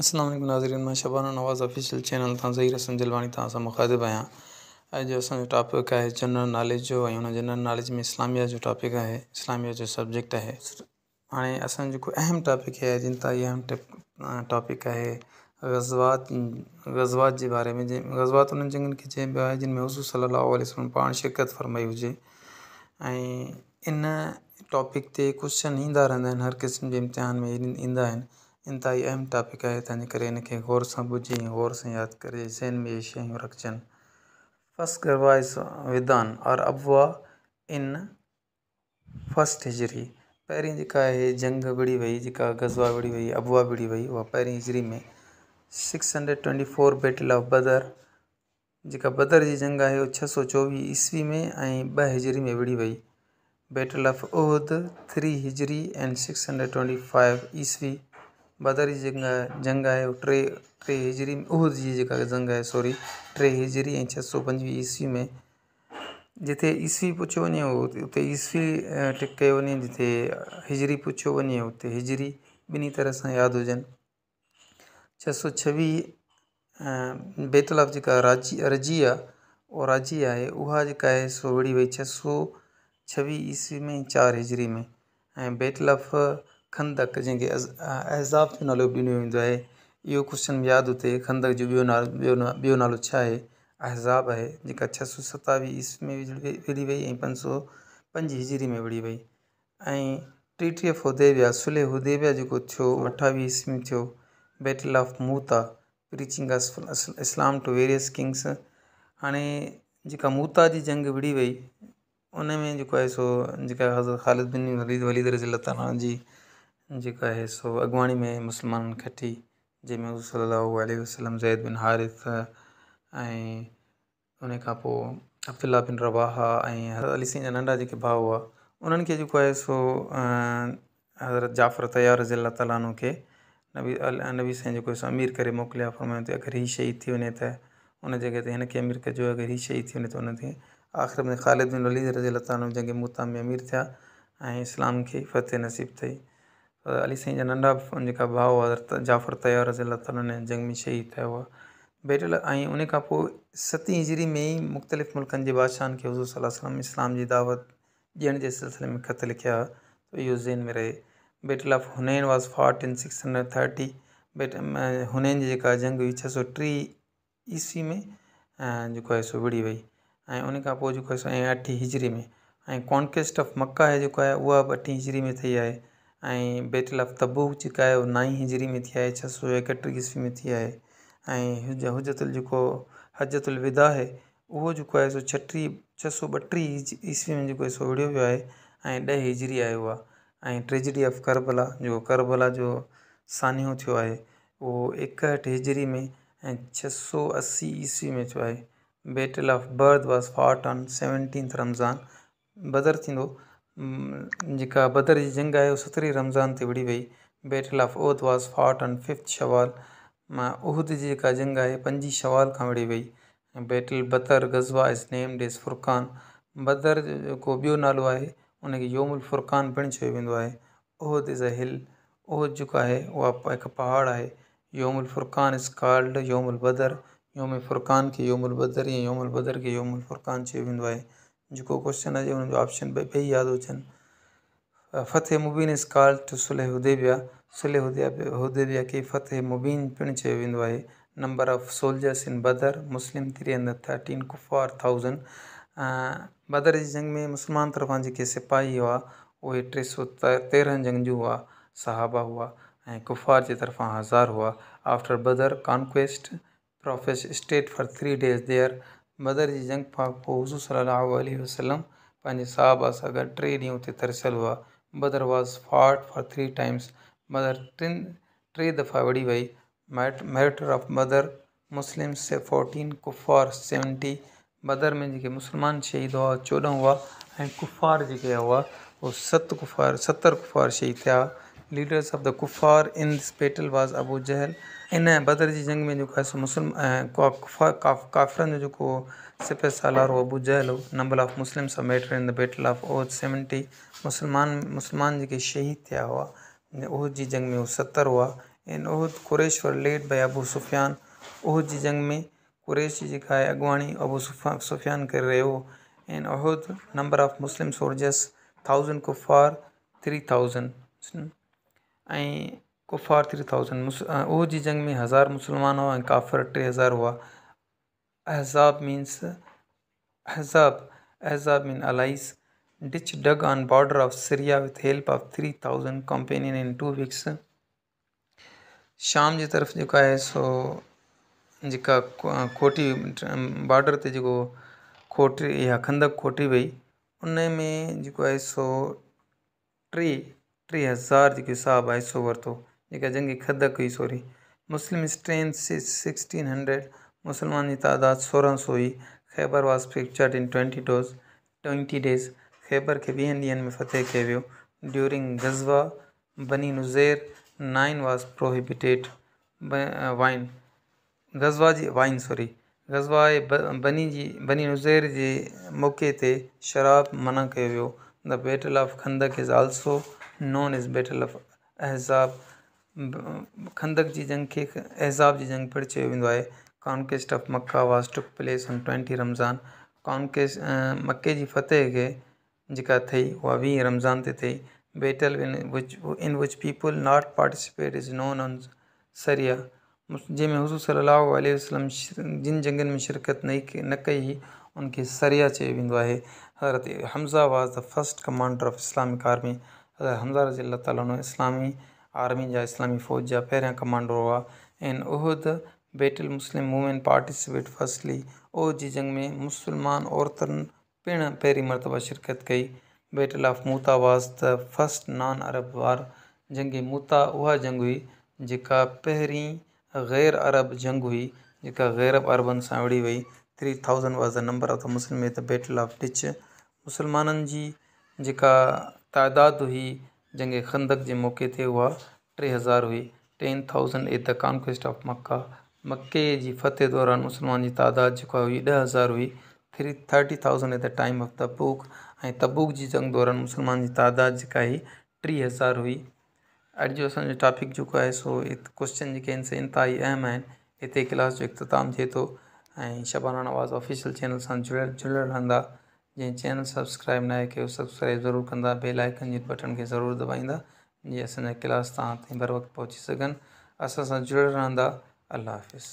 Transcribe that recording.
असलम नाज़रीन मां शबाना नवाज़ official channel तां रसम दिलवाणी तव्हां सां मुखातिबु आहियां अॼु टॉपिक है जनरल नॉलेज जो जनरल नॉलेज में इस्लामिया जो टॉपिक है इस्लामिया जो सब्जेक्ट आहे हाणे असांजो अहम टॉपिक है जिन अहम टॉपिक है गज़वात गज़वात जे बारे में जंहिं गज़वात उन्हनि जंगनि खे चइबो आहे जिन हज़ू सलाहु वसलम शिरकत फरमाई हुजे इन टॉपिक ते क्वेश्चन इंदा रहंदा हर क़िस्म के इम्तिहान में ईंदा इंतहाई अहम टॉपिक है तंहिंजे करे गौर से बुझी गौर से याद करे ज़हन में इहे शयूं रखजनि फस्ट करवाइस विधान और अबवा इन फस्ट हिजरी पैरी जेका आहे जंग विड़ी वई जेका गज़वा विड़ी वई अबवा बिड़ी वई वह पैरी हिजरी में six hundred twenty four battle of Badr जेका बदर जी जंग है उहा छह सौ चौवी ईस्वी में ऐं हिजरी में विड़ी वई बैटल ऑफ उहद थ्री हिजरी and six hundred twenty five ईस्वी बादरी जंग जंग आहे उहो टे टे हिजरी जी जेका जंग आहे सॉरी टे हिजरी ऐं छह सौ पंजवीह ईस्वी में जिते ईस्वी पुछियो वञे उते ईस्वी टिक कयो वञे जिते हिजरी पुछियो वञे उते हिजरी ॿिन्ही तरह सां यादि हुजनि छह सौ छवीह बैटल ऑफ जेका राजी अर्जी आहे उहा राज़ी आहे उहा जेका आहे सो वरी वई छह सौ छवीह ईस्वी में चारि हिजरी में ऐं बैटल ऑफ ख़ंदक जंहिंखे जो नालो ॾिनो वेंदो आहे इहो क्वेश्चन यादि हुते ख़ंदक जो ॿियो नालो ॿियो नालो छा आहे एज़ाब आहे जेका छह सौ सतावीह ईस्वी में विझड़ी विढ़ी वई ऐं पंज सौ पंज हिजरी में विढ़ी वई ऐं टीटीह फुदेविया सुले उदेविया जेको थियो अठावीह ईस्वी में थियो बैटल ऑफ मूता प्रीचिंग आसल इस्लाम टू वेरियस किंग्स हाणे जेका मूता जी जंग विढ़ी वई उन में जेको आहे सो जेका हज़रत ख़ालिद बिन वलीद वलीद रज़ी जी जो है सो अॻुवाणी में मुसलमान खटी वठी जंहिंमें हू वसलम ज़ैद बिन हारिस ऐं उन खां पोइ अब्दुल्ला बिन रबाहा ऐं अली सिंह जा नंढा जेके भाउ हुआ उन्हनि खे जेको आहे सो हज़रत जाफ़र तयार रज़ी अला ताली खे नबी अल नबी साईं जेको सो अमीर करे मोकिलिया फरमायो त अगरि हीअ शहीद थी वञे त उन जॻह ते हिन खे अमीर कजो अगरि हीअ शहीद थी वञे त हुन खे आख़िर में ख़ालिद बिन वलीद रज़ी अला ताली जंहिंखे मुता में अमीर थिया ऐं इस्लाम खे फतेह नसीबु अथई अली सही जा नंढा जो भाव हुआ जाफ़र तयार रज़ीला ताला जंग में शहीद थियो हुआ भेटियल उन सती हिजरी में ही मुख़्तलिफ़ मुल्कनि के बादशाह के हज़ूर सलम इस्लाम की दावत दियण के सिलसिले में ख़त लिखा त इहो ज़हन में रहे battle of Hunain was fought in six hundred thirty बेट हुनैन जी जेका जंग हुई छह सौ टी ईस्वी में जो है सो विड़ी वही उन अठी हिजरी में कॉन्केस्ट ऑफ मक्का आहे जेको आहे उहा अठी हिजरी में थी है ऐं ऑफ तब्बू जेका नाई हिजरी में थी आहे छह सौ एकहठि ईस्वी में थी आहे ऐं हुजतुल हजतुल विदा है उहो जो है सो छटीह छह सौ बटी ईस्वी में जेको सो विड़ियो वियो है ऐं ॾह हिजरी आहे उहा ट्रेजिडी ऑफ करबला जेको करबला जो सानियो थो है वो एकहठि हिजरी में ऐं छह सौ अस्सी ईस्वी में थो है बैटल ऑफ बर्थ was fought on seventeenth Ramzan Badr थींदो जेका बदर जी जंग है उहा सत्रहीं रमज़ान ते विड़ी वई battle of Uhud was and fifth Shawwal मां की जी जंग है पंजी शवाल खां विड़ी वई बैटल बदर गज़वा is named is Furqan Badr जो जेको नालो है उनखे योमुल फुरक़ान पिणु चयो वेंदो उहद इज़ अ हिल उहद जो है उहा एक पहाड़ है Yomul Furqan is called Yomul Badr Yom Furqan के योमुल बदर या योमुल बदर के योमुल फुरक़ान चयो वेंदो आहे जो क्वेश्चन आहे हुनजो ऑप्शन ॿ ॿई यादि हुजनि फ़तेह मुबीन इस कॉल टू तो सुलह हुदेबिया सुलह हुदे हुदेबिया खे फ़तेह मुबीन पिण चयो number of soldiers in Badr Muslim three hundred thirteen कुफार थाउजेंड बदर जी जंग में मुसलमान तरफा जेके सिपाही हुआ उहे टे सौ तेरहं जंगजू हुआ सहाबा हुआ ऐं कुफार जे तरफ़ां हज़ार हुआ after Badr conquest prophet stayed for three days there Badr जी जंग पाक हज़ूर सल्लल्लाहु अलैहि वसल्लम पंहिंजे साहबा सां टे ॾींहं हुते तरसियल हुआ Badr was fought for three times मदर टिन टे दफ़ा विड़ी वही मैट मैरिटर ऑफ मदर मुस्लिम से फोर्टीन कुफ़ार सेवेंटी बदर में जेके मुस्लमान शहीद हुआ चौदह हुआ ऐं कुफ़ार जेके हुआ वो सत कुफ़ार सतरि कुफ़ार शहीद थे लीडर्स ऑफ द कुफ़ार in this battle was Abu Jahl in Badr की जंग में जेको आहे मुस्लिम ऐं जो जेको सिपे सालार हो अबू जहल हो नंबर ऑफ मुस्लिम सां martyr in the battle of Uhud seventy मुसलमान मुस्लमान जेके शहीद थे हुआ ओहद जी जंग में उहे सत्तर हुआ ऐं Uhud Quraish were led Abu Sufyan Uhud जी जंग में कुरेश जी जेका अबू सुफ़ा सुफ़ियान कर रहियो हो ऐं Uhud number of Muslim soldiers thousand कुफार थ्री थाउज़ेंड कुफार थ्री थाउजेंड ओ जी जंग में हज़ार मुसलमान हुआ काफर टे हज़ार हुआ Ahzab means Ahzab Ahzab mean allies ditch dug on border of Syria with help of three thousand companion in two weeks शाम की तरफ़ जो है सो जो खोटी बॉर्डर से जो खोटी या खंदक खोटी वही उनमें जो है सो टे टी हज़ार जो हिसाब है सो वरतो एक जंगी खदक कई sorry Muslim strength sixteen hundred मुसलमान की तादाद सोरह सौ हुई Khaibar was fixtured in twenty doze twenty days Khaibar के बीह ॾींहंनि में फ़तेह कयो वियो ड्यूरिंग गज़वा Bani Nuzair wine was prohibited wine गज़वा जी वाइन सॉरी गज़वा बनी जी बनी नुज़ेर जे मौक़े ते शराब मना कयो वियो the battle of Khandaq is also known is battle of Ahzab Khandaq की जंग के एजाब की जंग परिचय वेंदो conquest of Mecca was took place on twenty Ramzan कॉन्के मके की फतेह के जी थी वह वी रमज़ान से थी battle in which in which people not participate is known on Sariya जैमें हज़ू सलाहु वसलम जिन जंग में शिरकत नहीं न कई ही उनके सरिया चाहिए हज़रत Hamza was the first commander of Islamic army हज़रत हमज़ा रजील अला इस्लामी आर्मी जा इस्लामी फ़ौज जा पहिरियां कमांडर हुआ ऐं Uhud battle Muslim women participate फसली ओह जी जंग में मुसलमान औरतुनि पिणु पहिरीं मरतबा शिरकत कई battle of Mutah was the first non Arab war जंग मूता उहा जंग हुई जेका पहिरीं ग़ैर अरब जंग हुई जेका ग़ैर अरबनि सां विड़ी वई three thousand was the number of the Muslim the battle of ditch मुसलमान जी जेका तादादु हुई जंगे खंदक जे मौके ते उहा टे हज़ार हुई ten thousand at the conquest of Mecca Mecca जी फतेह दौरान मुस्लमान जी तइदादु जेको आहे हुई ॾह हज़ार हुई three thirty thousand as the time of Tabuk ऐं तबूक जी जंग दौरान मुस्लमान जी तइदाद जेका हीअ टी हज़ार हुई अॼु जो असांजो टॉपिक जेको आहे सो क्वेश्चन जेके आहिनि से ताईं अहम आहिनि हिते क्लास जो इख़्ताम थिए थो ऐं शबाना नवाज़ ऑफिशियल चैनल सां जुड़ियल जुड़ियल रहंदा जंहिं चैनल सब्सक्राइब ना कर सब्सक्राइब जरूर कंदा बेल आइकन के बटन के जरूर दबाइंदा जी असांजा क्लास तव्हां ताईं बर वक़्तु पहुची सघनि असां सां रहंदा हाफ़िज़